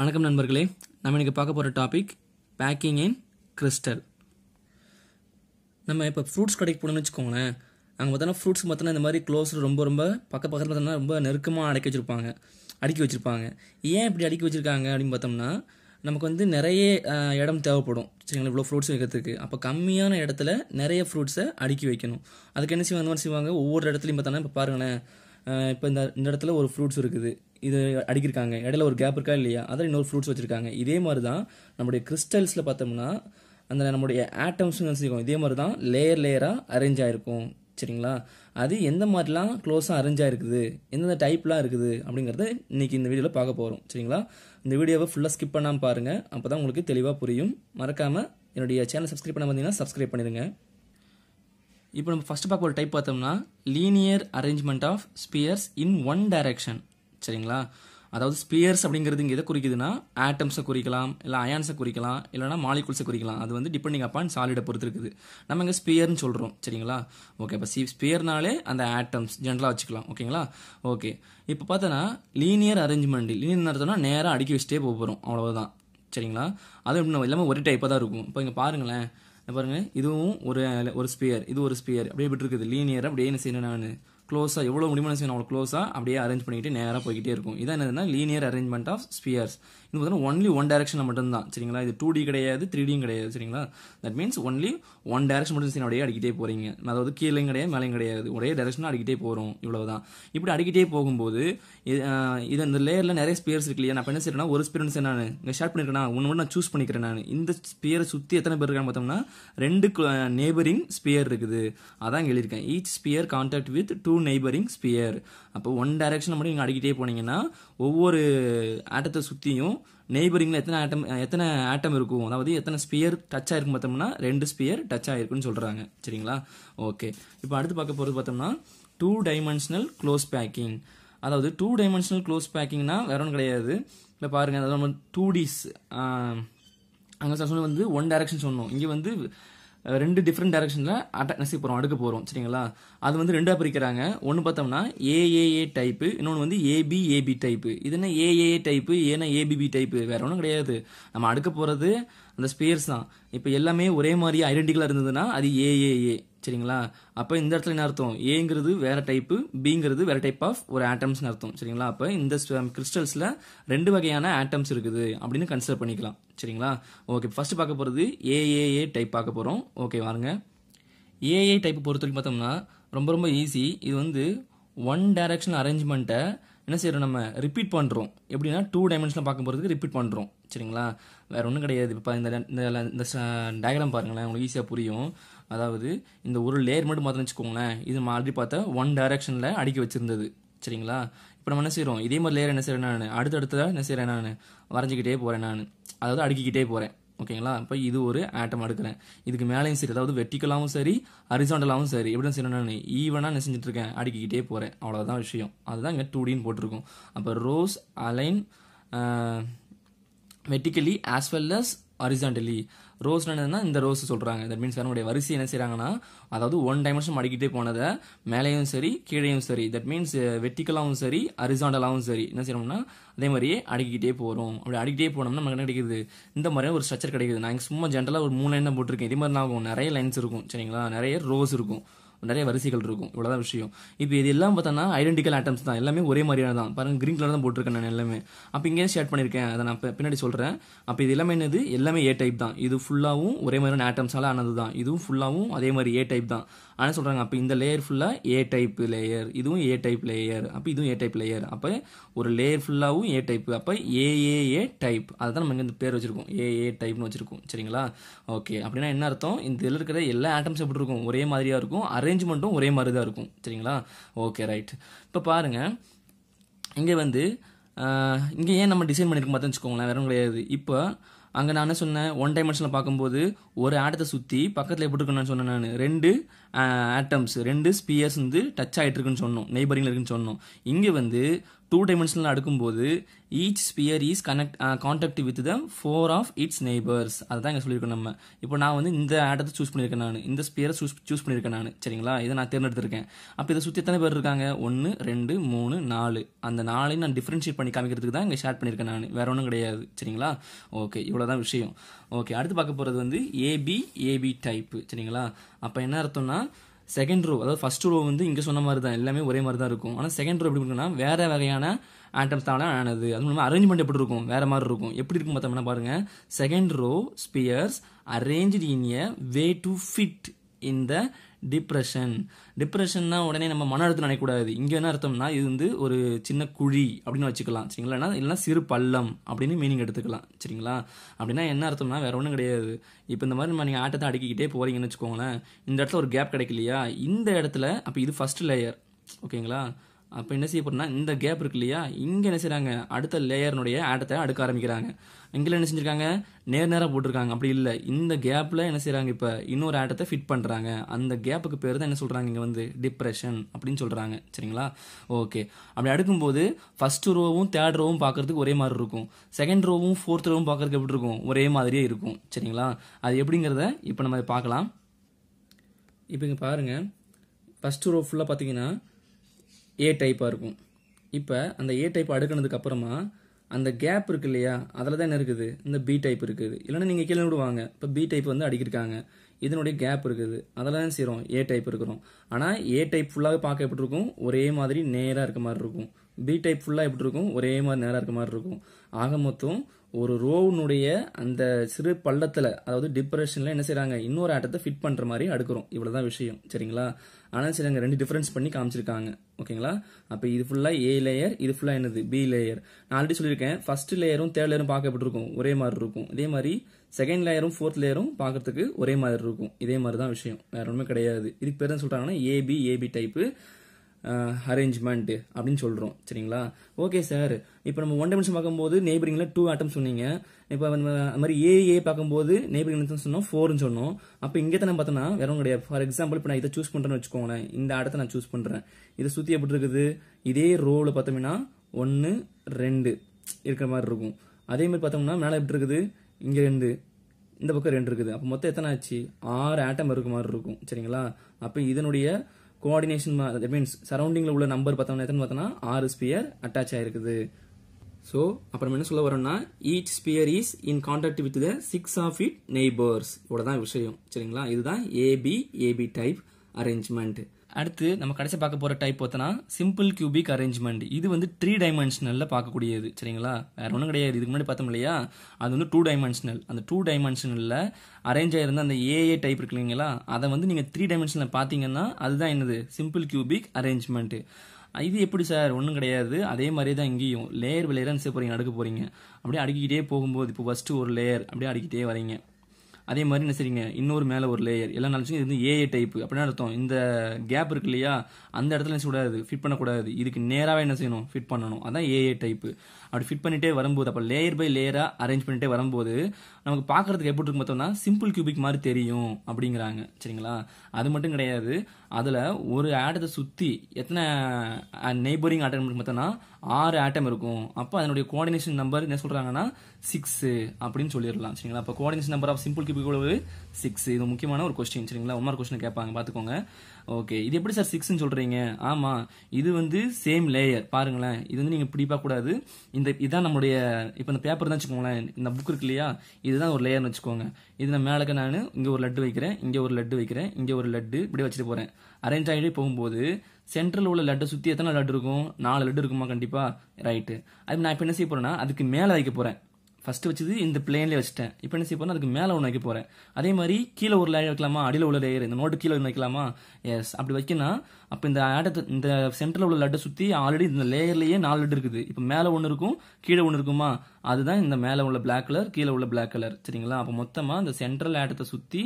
வணக்கம் நண்பர்களே நம்ம இன்றைக்கி பார்க்க போகிற டாபிக் பேக்கிங் இன் கிறிஸ்டல் நம்ம இப்போ ஃப்ரூட்ஸ் கடைக்கு போனோம்னு வச்சுக்கோங்களேன் அங்கே பார்த்தோன்னா ஃப்ரூட்ஸ் பார்த்தோன்னா இந்த மாதிரி க்ளோஸ் ரொம்ப ரொம்ப பக்க பக்கத்தில் பார்த்தோம்னா ரொம்ப நெருக்கமாக அடக்கி வச்சுருப்பாங்க அடுக்கி வச்சுருப்பாங்க ஏன் இப்படி அடுக்கி வச்சுருக்காங்க அப்படின்னு பார்த்தோம்னா நமக்கு வந்து நிறைய இடம் தேவைப்படும் சரிங்களா இவ்வளோ ஃப்ரூட்ஸ் வைக்கிறதுக்கு அப்போ கம்மியான இடத்துல நிறைய ஃப்ரூட்ஸை அடுக்கி வைக்கணும் அதுக்கு என்ன செய்வாங்க அந்த மாதிரி செய்வாங்க ஒவ்வொரு இடத்துலையும் பார்த்தோன்னா இப்போ பாருங்களேன் இப்போ இந்த இந்த இடத்துல ஒரு ஃப்ரூட்ஸ் இருக்குது இது அடிக்கிருக்காங்க இடையில ஒரு கேப் இருக்கா இல்லையா அதில் இன்னொரு ஃப்ரூட்ஸ் வச்சுருக்காங்க இதே மாதிரி தான் நம்முடைய கிறிஸ்டல்ஸில் பார்த்தோம்னா அந்த நம்முடைய ஆட்டம்ஸ்னு வச்சுருக்கோம் இதே மாதிரி தான் லேயர் லேயராக அரேஞ்ச் ஆகிருக்கும் சரிங்களா அது எந்த மாதிரிலாம் க்ளோஸாக அரேஞ்ச் ஆகிருக்குது எந்தெந்த டைப்லாம் இருக்குது அப்படிங்கிறத இன்றைக்கி இந்த வீடியோவில் பார்க்க போகிறோம் சரிங்களா இந்த வீடியோவை ஃபுல்லாக ஸ்கிப் பண்ணாமல் பாருங்கள் அப்போ தான் உங்களுக்கு தெளிவாக புரியும் மறக்காமல் என்னுடைய சேனல் சப்ஸ்கிரைப் பண்ண பார்த்தீங்கன்னா சப்ஸ்கிரைப் பண்ணிடுங்க இப்போ நம்ம ஃபஸ்ட்டு பார்க்க ஒரு டைப் பார்த்தோம்னா linear arrangement of spheres in one direction சரிங்களா அதாவது ஸ்பியர்ஸ் அப்படிங்கிறது இங்கே எதை குறிக்குதுன்னா ஆட்டம்ஸை குறிக்கலாம் இல்லை அயான்ஸை குறிக்கலாம் இல்லைனா மாலிகுல்ஸை குறிக்கலாம் அது வந்து டிபெண்டிங் அப்பான் சாலிடை பொறுத்து இருக்குது நம்ம இங்கே ஸ்பியர்னு சொல்கிறோம் சரிங்களா ஓகே இப்போ சி ஸ்பியர்னாலே அந்த ஆட்டம்ஸ் ஜென்ரலாக வச்சுக்கலாம் ஓகேங்களா ஓகே இப்போ பார்த்தோன்னா லீனியர் அரேஞ்ச்மெண்ட் லீனியர் நடத்தினா நேராக அடுக்கி வச்சுட்டே போகிறோம் அவ்வளோதான் சரிங்களா அது எப்படின்னா இல்லாமல் ஒரே டைப்பாக தான் இருக்கும் இப்போ இங்கே பாருங்களேன் பாருங்கள் இதுவும் ஒரு ஒரு ஸ்பியர் இது ஒரு ஸ்பியர் அப்படியே விட்டுருக்குது லீனியர் அப்படியே என்ன செய்யணும் நான் க்ளோஸாக எவ்வளோ முடியுமோ நான் அவ்வளோ க்ளோஸாக அப்படியே அரேஞ்ச் பண்ணிக்கிட்டு நேராக போய்கிட்டே இருக்கும் இதான் என்னதுன்னா லீனியர் அரேஞ்ச்மெண்ட் ஆஃப் ஸ்பியர்ஸ் இது பார்த்தீங்கன்னா ஒன்லி ஒன் மட்டும் மட்டும்தான் சரிங்களா இது டூ டி கிடையாது த்ரீ டியும் கிடையாது சரிங்களா that means only one direction மட்டும் அப்படியே அடிக்கிட்டே போகிறீங்க அதாவது கீழேயும் கிடையாது மேலேயும் கிடையாது ஒரே டேரக்ஷனாக அடிக்கிட்டே போகிறோம் இவ்வளோ தான் இப்படி அடிக்கிட்டே போகும்போது இது இந்த லேயரில் நிறைய ஸ்பியர்ஸ் இருக்கு இல்லையா நான் என்ன செய்யறேன்னா ஒரு ஸ்பியர் என்ன இங்கே ஷேர் பண்ணியிருக்கேன் ஒன்று மட்டும் நான் சூஸ் பண்ணிக்கிறேன் நான் இந்த ஸ்பியரை சுற்றி எத்தனை பேர் இருக்கான்னு பார்த்தோம்னா ரெண்டு நேபரிங் ஸ்பியர் இருக்குது அதான் எழுதியிருக்கேன் each sphere contact with two neighbouring sphere அப்போ ஒன் டைரக்ஷன் மட்டும் நீங்கள் அடிக்கிட்டே போனீங்கன்னா ஒவ்வொரு ஆட்டத்தை சுற்றியும் நெய்பரிங்கில் எத்தனை ஆட்டம் எத்தனை ஆட்டம் இருக்கும் அதாவது எத்தனை ஸ்பியர் டச் ஆயிருக்கும் பார்த்தோம்னா ரெண்டு ஸ்பியர் டச் ஆயிருக்குன்னு சொல்கிறாங்க சரிங்களா ஓகே இப்போ அடுத்து பார்க்க போகிறது பார்த்தோம்னா டூ டைமென்ஷனல் க்ளோஸ் பேக்கிங் அதாவது டூ டைமென்ஷனல் க்ளோஸ் பேக்கிங்னா வேற ஒன்றும் கிடையாது இல்லை பாருங்கள் அதாவது நம்ம டூ டிஸ் அங்கே சொன்னது வந்து ஒன் டைரக்ஷன் சொன்னோம் இங்கே வந்து ரெண்டு டிஃப்ரெண்ட் டைரக்ஷனில் அட்டாக் நசி போகிறோம் அடுக்க போகிறோம் சரிங்களா அது வந்து ரெண்டாக பிரிக்கிறாங்க ஒன்று பார்த்தோம்னா ஏஏஏ டைப்பு இன்னொன்று வந்து ஏபிஏபி டைப்பு இது என்ன ஏஏஏ டைப்பு ஏன்னா ஏபிபி டைப்பு வேறு ஒன்றும் கிடையாது நம்ம அடுக்க போகிறது அந்த ஸ்பேர்ஸ் தான் இப்போ எல்லாமே ஒரே மாதிரியே ஐடென்டிக்கலாக இருந்ததுன்னா அது ஏஏஏ சரிங்களா அப்போ இந்த இடத்துல என்ன அர்த்தம் ஏங்கிறது வேறு டைப்பு பிங்கிறது வேறு டைப் ஆஃப் ஒரு ஆட்டம்ஸ்னு அர்த்தம் சரிங்களா அப்போ இந்த கிறிஸ்டல்ஸில் ரெண்டு வகையான ஆட்டம்ஸ் இருக்குது அப்படின்னு கன்சிடர் பண்ணிக்கலாம் சரிங்களா ஓகே ஃபர்ஸ்ட் பார்க்க போகிறது ஏஏஏ டைப் பார்க்க போகிறோம் ஓகே வாருங்க ஏஏ டைப் பொறுத்த வரைக்கும் பார்த்தோம்னா ரொம்ப ரொம்ப ஈஸி இது வந்து ஒன் டைரக்ஷன் அரேஞ்ச்மெண்ட்டை என்ன செய்கிறோம் நம்ம ரிப்பீட் பண்ணுறோம் எப்படின்னா டூ டைமென்ஷனில் பார்க்க போகிறதுக்கு ரிப்பீட் பண்ணுறோம் சரிங்களா வேறு ஒன்றும் கிடையாது இப்போ இந்த இந்த டயக்ராம் பாருங்களேன் உங்களுக்கு ஈஸியாக புரியும் அதாவது இந்த ஒரு லேயர் மட்டும் மாற்றினு வச்சுக்கோங்களேன் இது நம்ம ஆல்ரெடி பார்த்தா ஒன் டைரக்ஷனில் அடுக்கி வச்சுருந்தது சரிங்களா இப்போ நம்ம என்ன செய்கிறோம் இதே மாதிரி லேயர் என்ன செய்கிறேன் நான் அடுத்தடுத்த என்ன செய்கிறேன் நான் வரைஞ்சிக்கிட்டே போகிறேன் நான் அதாவது அடுக்கிக்கிட்டே போகிறேன் ஓகேங்களா இப்போ இது ஒரு ஆட்டம் எடுக்கிறேன் இதுக்கு மேலேயும் சரி அதாவது வெர்டிக்கலாகவும் சரி அரிசாண்டலாகவும் சரி எப்படி செய்யணும் நான் ஈவனாக என்ன செஞ்சுட்ருக்கேன் அடுக்கிக்கிட்டே போகிறேன் அவ்வளோதான் விஷயம் அதுதான் இங்கே டூ டின்னு போட்டிருக்கோம் அப்போ rows align vertically as well as horizontally rows என்னன்னா இந்த ரோஸ் சொல்கிறாங்க தட் மீன்ஸ் அதனுடைய வரிசை என்ன செய்கிறாங்கன்னா அதாவது ஒன் டைமென்ஷன் மடிக்கிட்டே போனதை மேலேயும் சரி கீழேயும் சரி தட் மீன்ஸ் வெட்டிக்கலாகவும் சரி அரிசாண்டலாகவும் சரி என்ன செய்யணும்னா அதே மாதிரியே அடிக்கிட்டே போகிறோம் அப்படி அடிக்கிட்டே போனோம்னா நமக்கு என்ன கிடைக்கிறது இந்த மாதிரியான ஒரு ஸ்ட்ரக்சர் கிடைக்குது நான் சும்மா ஜென்ரலாக ஒரு மூணு லைன் தான் போட்டிருக்கேன் இதே மாதிரி நான் நிறைய லைன்ஸ் இருக்கும் சரிங்களா நிறைய ரோஸ் இருக்கும் நிறைய வரிசைகள் இருக்கும் இவ்வளோதான் விஷயம் இப்போ இது எல்லாம் பார்த்தோன்னா ஐடென்டிக்கல் ஆட்டம்ஸ் தான் எல்லாமே ஒரே மாதிரியான தான் பாருங்க கிரீன் கலர் தான் போட்டிருக்கேன் நான் எல்லாமே அப்போ இங்கே ஷேட் பண்ணியிருக்கேன் அதை நான் பின்னாடி சொல்கிறேன் அப்போ இது எல்லாமே என்னது எல்லாமே ஏ டைப் தான் இது ஃபுல்லாகவும் ஒரே மாதிரியான ஆட்டம்ஸால் ஆனது தான் இதுவும் ஃபுல்லாகவும் அதே மாதிரி ஏ டைப் தான் ஆனால் சொல்கிறாங்க அப்போ இந்த லேயர் ஃபுல்லாக ஏ டைப் லேயர் இதுவும் ஏ டைப் லேயர் அப்போ இதுவும் ஏ டைப் லேயர் அப்போ ஒரு லேயர் ஃபுல்லாகவும் ஏ டைப் அப்போ ஏஏஏ டைப் அதை தான் நம்ம இங்கே பேர் வச்சுருக்கோம் ஏஏ டைப்னு வச்சுருக்கோம் சரிங்களா ஓகே அப்படின்னா என்ன அர்த்தம் இந்த இதில் இருக்கிற எல்லா ஆட்டம்ஸ் எப்படி இருக்கும் ஒரே மாதிரியாக இருக்கும் அரேஞ்ச்மெண்ட்டும் ஒரே மாதிரி தான் இருக்கும் சரிங்களா ஓகே ரைட் இப்போ பாருங்கள் இங்கே வந்து இங்கே ஏன் நம்ம டிசைன் பண்ணியிருக்கோம் பார்த்து வச்சுக்கோங்களேன் வேறு கிடையாது இப்போ அங்கே நான் என்ன சொன்னேன் ஒன் டைமென்ஷனில் பார்க்கும்போது ஒரு ஆட்டத்தை சுற்றி பக்கத்தில் எப்படி இருக்குன்னு சொன்னேன் நான் ரெண்டு ஆட்டம்ஸ் ரெண்டு ஸ்பியர்ஸ் வந்து டச் ஆகிட்டு இருக்குன்னு சொன்னோம் நெய்பரிங்கில் இருக்குன்னு சொன்னோம் இங்கே வந்து டூ டைமென்ஷனில் அடுக்கும்போது each sphere is connect contact with the four of its neighbours அதுதான் இங்கே சொல்லியிருக்கோம் நம்ம இப்போ நான் வந்து இந்த ஆட்டத்தை சூஸ் பண்ணியிருக்கேன் நான் இந்த ஸ்பியரை சூஸ் சூஸ் பண்ணியிருக்கேன் நான் சரிங்களா இதை நான் தேர்ந்தெடுத்திருக்கேன் அப்போ இதை சுற்றி எத்தனை பேர் இருக்காங்க ஒன்று ரெண்டு மூணு நாலு அந்த நாளையும் நான் டிஃப்ரென்ஷியேட் பண்ணி காமிக்கிறதுக்கு தான் இங்கே ஷேர் பண்ணியிருக்கேன் நான் வேற ஒன்றும் கிடையாது சரிங்களா ஓகே இவ்வளோதான் விஷயம் ஓகே அடுத்து பார்க்க போகிறது வந்து ஏபி ஏபி டைப்பு சரிங்களா அப்போ என்ன அர்த்தம்னா செகண்ட் ரோ அதாவது ஃபர்ஸ்ட் ரோ வந்து இங்கே சொன்ன மாதிரி தான் எல்லாமே ஒரே மாதிரி தான் இருக்கும் ஆனால் செகண்ட் ரோ எப்படி இருக்குன்னா வேறு வகையான ஆட்டம்ஸ் தான் ஆனது அது மூலமாக அரேஞ்ச்மெண்ட் எப்படி இருக்கும் வேறு மாதிரி இருக்கும் எப்படி இருக்கும் பார்த்தோம்னா பாருங்கள் second row spheres arrange in a way to fit in the depression டிப்ரெஷன்னா உடனே நம்ம மன அழுத்தம் நினைக்கூடாது இங்கே என்ன அர்த்தம்னா இது வந்து ஒரு சின்ன குழி அப்படின்னு வச்சுக்கலாம் சரிங்களா இல்லைன்னா சிறு பள்ளம் அப்படின்னு மீனிங் எடுத்துக்கலாம் சரிங்களா அப்படின்னா என்ன அர்த்தம்னா வேற ஒன்றும் கிடையாது இப்போ இந்த மாதிரி நம்ம நீங்கள் ஆட்டத்தை அடுக்கிக்கிட்டே போகிறீங்கன்னு வச்சுக்கோங்களேன் இந்த இடத்துல ஒரு கேப் கிடைக்கலையா இந்த இடத்துல அப்போ இது ஃபர்ஸ்ட் லேயர் ஓகேங்களா அப்போ என்ன செய்ய போகிறோம்னா இந்த கேப் இருக்கு இல்லையா இங்கே என்ன செய்கிறாங்க அடுத்த லேயர்னுடைய ஆட்டத்தை அடுக்க ஆரம்பிக்கிறாங்க இங்கே என்ன செஞ்சுருக்காங்க நேர் நேராக போட்டிருக்காங்க அப்படி இல்லை இந்த கேப்பில் என்ன செய்கிறாங்க இப்போ இன்னொரு ஆட்டத்தை ஃபிட் பண்ணுறாங்க அந்த கேப்புக்கு பேர் தான் என்ன சொல்கிறாங்க இங்கே வந்து டிப்ரெஷன் அப்படின்னு சொல்கிறாங்க சரிங்களா ஓகே அப்படி அடுக்கும்போது ஃபஸ்ட்டு ரோவும் தேர்ட் ரோவும் பார்க்குறதுக்கு ஒரே மாதிரி இருக்கும் செகண்ட் ரோவும் ஃபோர்த் ரோவும் பார்க்குறதுக்கு எப்படி இருக்கும் ஒரே மாதிரியே இருக்கும் சரிங்களா அது எப்படிங்கிறத இப்போ நம்ம பார்க்கலாம் இப்போ இங்கே பாருங்கள் ஃபஸ்ட்டு ரோ ஃபுல்லாக பார்த்தீங்கன்னா ஏ டைப்பாக இருக்கும் இப்போ அந்த ஏ டைப் அடுக்கினதுக்கு அந்த கேப் இருக்கு இல்லையா அதில் தான் என்ன இருக்குது இந்த பி டைப் இருக்குது இல்லைன்னா நீங்கள் கீழே விடுவாங்க இப்போ பி டைப் வந்து அடிக்கிருக்காங்க இதனுடைய கேப் இருக்குது அதில் தான் செய்கிறோம் ஏ டைப் இருக்கிறோம் ஆனால் ஏ டைப் ஃபுல்லாக பார்க்க எப்படி இருக்கும் ஒரே மாதிரி நேராக இருக்க மாதிரி இருக்கும் பி டைப் ஃபுல்லாக எப்படி இருக்கும் ஒரே மாதிரி நேராக இருக்க மாதிரி இருக்கும் ஆக மொத்தம் ஒரு ரோவுனுடைய அந்த சிறு பள்ளத்தில் அதாவது டிப்ரெஷனில் என்ன செய்கிறாங்க இன்னொரு ஆட்டத்தை ஃபிட் பண்ணுற மாதிரி அடுக்கிறோம் இவ்வளோ தான் விஷயம் சரிங்களா ஆனால் சரி அங்கே ரெண்டு டிஃப்ரென்ஸ் பண்ணி காமிச்சிருக்காங்க ஓகேங்களா அப்போ இது ஃபுல்லாக ஏ லேயர் இது ஃபுல்லாக என்னது பி லேயர் நான் ஆல்ரெடி சொல்லியிருக்கேன் ஃபர்ஸ்ட் லேயரும் தேர்ட் லேயரும் பார்க்கப்பட்டிருக்கும் ஒரே மாதிரி இருக்கும் இதே மாதிரி செகண்ட் லேயரும் ஃபோர்த் லேயரும் பார்க்கறதுக்கு ஒரே மாதிரி இருக்கும் இதே மாதிரி தான் விஷயம் வேற ஒன்றுமே கிடையாது இதுக்கு பேர் என்ன சொல்கிறாங்கன்னா ஏபி ஏபி டைப்பு அரேஞ்ச்மெண்ட் அப்படின்னு சொல்கிறோம் சரிங்களா ஓகே சார் இப்போ நம்ம ஒன் டைமென்ஷன் பார்க்கும்போது நெய்பரிங்கில் டூ ஆட்டம் சொன்னீங்க இப்போ அது மாதிரி ஏஏ பார்க்கும்போது நெய்பரிங் சொன்னோம் ஃபோர்னு சொன்னோம் அப்போ இங்கே தான் பார்த்தோம்னா வேற கிடையாது ஃபார் எக்ஸாம்பிள் இப்போ நான் இதை சூஸ் பண்ணுறேன்னு வச்சுக்கோங்களேன் இந்த ஆட்டத்தை நான் சூஸ் பண்ணுறேன் இதை சுற்றி எப்படி இருக்குது இதே ரோவில் பார்த்தோம்னா ஒன்று ரெண்டு இருக்கிற மாதிரி இருக்கும் அதே மாதிரி பார்த்தோம்னா மேலே எப்படி இருக்குது இங்கே ரெண்டு இந்த பக்கம் ரெண்டு இருக்குது அப்போ மொத்தம் எத்தனை ஆச்சு ஆறு ஆட்டம் இருக்க மாதிரி இருக்கும் சரிங்களா அப்போ இதனுடைய கோஆர்டினேஷன் தட் மீன்ஸ் சரௌண்டிங்கில் உள்ள நம்பர் பார்த்தோம்னா எத்தனை பார்த்தோன்னா ஆறு ஸ்பியர் அட்டாச் ஆயிருக்குது ஸோ அப்புறம் என்ன சொல்ல வரோம்னா each sphere is in contact with the six of it neighbours இவ்வளோ தான் விஷயம் சரிங்களா இதுதான் ஏபி ஏபி டைப் அரேஞ்ச்மெண்ட் அடுத்து நம்ம கடைசி பார்க்க போகிற டைப் பார்த்தோன்னா சிம்பிள் கியூபிக் அரேஞ்ச்மெண்ட் இது வந்து த்ரீ டைமென்ஷனல்ல பார்க்கக்கூடியது சரிங்களா வேறு ஒன்றும் கிடையாது இதுக்கு முன்னாடி பார்த்தோம் இல்லையா அது வந்து டூ டைமென்ஷனல் அந்த டூ டைமென்ஷனல்ல அரேஞ்ச் ஆயிருந்த அந்த ஏஏ டைப் இருக்கு இல்லைங்களா அதை வந்து நீங்கள் த்ரீ டைமென்ஷனில் பார்த்தீங்கன்னா அதுதான் என்னது சிம்பிள் கியூபிக் அரேஞ்ச்மெண்ட் இது எப்படி சார் ஒன்றும் கிடையாது அதே மாதிரி தான் இங்கேயும் லேயர் லேயராக போகிறீங்க அடுக்க போகிறீங்க அப்படியே அடுக்கிட்டே போகும்போது இப்போ ஃபர்ஸ்ட் ஒரு லேயர் அப்படியே அடுக்கிட்டே வரீங்க அதே மாதிரி என்ன சரிங்க இன்னொரு மேலே ஒரு லேயர் எல்லாம் நினச்சி இது வந்து ஏஏ டைப் அப்படின்னா அர்த்தம் இந்த கேப் இருக்கு இல்லையா அந்த இடத்துல நினச்சி கூடாது ஃபிட் பண்ணக்கூடாது இதுக்கு நேராகவே என்ன செய்யணும் ஃபிட் பண்ணணும் அதான் ஏஏ டைப்பு அப்படி ஃபிட் பண்ணிகிட்டே வரும்போது அப்போ லேயர் பை லேயராக அரேஞ்ச் பண்ணிகிட்டே வரும்போது நமக்கு பார்க்குறதுக்கு எப்படி இருக்கும் பார்த்தோம்னா சிம்பிள் கியூபிக் மாதிரி தெரியும் அப்படிங்கிறாங்க சரிங்களா அது மட்டும் கிடையாது அதில் ஒரு ஆட்டத்தை சுற்றி எத்தனை நெய்பரிங் ஆட்டம் இருக்கும் பார்த்தோம்னா ஆறு ஆட்டம் இருக்கும் அப்போ அதனுடைய கோஆர்டினேஷன் நம்பர் என்ன சொல்கிறாங்கன்னா சிக்ஸு அப்படின்னு சொல்லிடலாம் சரிங்களா அப்போ coordination number of simple cubic எவ்வளவு சிக்ஸ் இது முக்கியமான ஒரு கொஸ்டின் சரிங்களா ஒன் கொஸ்டின் கேட்பாங்க பார்த்துக்கோங்க ஓகே இது எப்படி சார் சிக்ஸ் சொல்கிறீங்க ஆமாம் இது வந்து சேம் லேயர் பாருங்களேன் இது வந்து நீங்கள் பிடிப்பாக கூடாது இந்த இதுதான் நம்மளுடைய இப்போ இந்த பேப்பர் தான் வச்சுக்கோங்களேன் இந்த புக் இருக்கு இல்லையா இதுதான் ஒரு லேயர்னு வச்சுக்கோங்க இது நான் மேலே நான் இங்கே ஒரு லட்டு வைக்கிறேன் இங்கே ஒரு லட்டு வைக்கிறேன் இங்கே ஒரு லட்டு இப்படி வச்சுட்டு போகிறேன் அரேஞ்ச் ஆகிட்டே போகும்போது சென்ட்ரல் உள்ள லட்டை சுற்றி எத்தனை லட்டு இருக்கும் நாலு லட்டு இருக்குமா கண்டிப்பாக ரைட்டு அது நான் இப்போ என்ன செய்ய போகிறேன்னா அதுக்கு மேலே வைக்க போகிறேன் ஃபஸ்ட்டு வச்சது இந்த பிளேன்லேயே வச்சுட்டேன் இப்போ என்ன செய்ய அதுக்கு மேலே ஒன்று வைக்க போகிறேன் அதே மாதிரி கீழே ஒரு லேயர் வைக்கலாமா அடியில் உள்ள லேயர் இந்த நோட்டு கீழே ஒன்று வைக்கலாமா எஸ் அப்படி வைக்கணும் அப்போ இந்த ஆட்டத்தை இந்த சென்டரில் உள்ள லட்டை சுற்றி ஆல்ரெடி இந்த லேயர்லேயே நாலு லட்டு இருக்குது இப்போ மேலே ஒன்று இருக்கும் கீழே ஒன்று இருக்குமா அதுதான் இந்த மேலே உள்ள பிளாக் கலர் கீழே உள்ள பிளாக் கலர் சரிங்களா அப்போ மொத்தமாக இந்த சென்ட்ரல் ஆட்டத்தை சுற்றி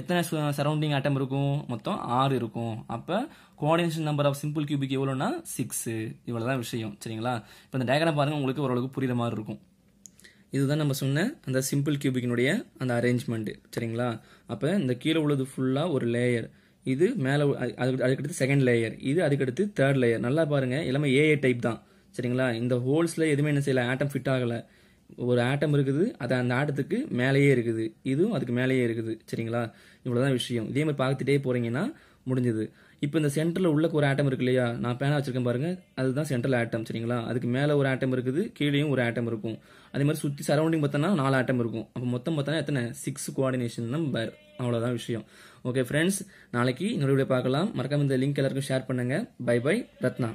எத்தனை சரௌண்டிங் ஆட்டம் இருக்கும் மொத்தம் ஆறு இருக்கும் அப்போ coordination number of simple cubic எவ்வளோனா சிக்ஸ் இவ்வளோ தான் விஷயம் சரிங்களா இப்போ இந்த டயக்ராம் பாருங்கள் உங்களுக்கு ஓரளவுக்கு புரியுற மாதிரி இருக்கும் இதுதான் நம்ம சொன்ன அந்த சிம்பிள் கியூபிக்கினுடைய அந்த அரேஞ்ச்மெண்ட்டு சரிங்களா அப்போ இந்த கீழே உள்ளது ஃபுல்லாக ஒரு லேயர் இது மேலே அதுக்கு அதுக்கடுத்து செகண்ட் லேயர் இது அதுக்கடுத்து தேர்ட் லேயர் நல்லா பாருங்கள் எல்லாமே ஏஏ டைப் தான் சரிங்களா இந்த ஹோல்ஸில் எதுவுமே என்ன செய்யலை ஆட்டம் ஃபிட் ஆகலை ஒரு ஆட்டம் இருக்குது அது அந்த ஆட்டத்துக்கு மேலேயே இருக்குது இதுவும் அதுக்கு மேலேயே இருக்குது சரிங்களா இவ்வளோதான் விஷயம் இதே மாதிரி பார்த்துட்டே போகிறீங்கன்னா முடிஞ்சது இப்போ இந்த சென்டரில் உள்ளக்கு ஒரு ஆட்டம் இருக்கு இல்லையா நான் பேனா வச்சிருக்கேன் பாருங்கள் அதுதான் சென்ட்ரல் ஆட்டம் சரிங்களா அதுக்கு மேலே ஒரு ஆட்டம் இருக்குது கீழேயும் ஒரு ஆட்டம் இருக்கும் அதே மாதிரி சுற்றி சரௌண்டிங் பார்த்தோன்னா நாலு ஆட்டம் இருக்கும் அப்போ மொத்தம் பார்த்தோன்னா எத்தனை சிக்ஸ் கோஆர்டினேஷன் பேர் அவ்வளோதான் விஷயம் ஓகே ஃப்ரெண்ட்ஸ் நாளைக்கு இன்னொரு வீடியோ பார்க்கலாம் மறக்காம இந்த லிங்க் எல்லாருக்கும் ஷேர் பண்ணுங்கள் பை பை ரத்னா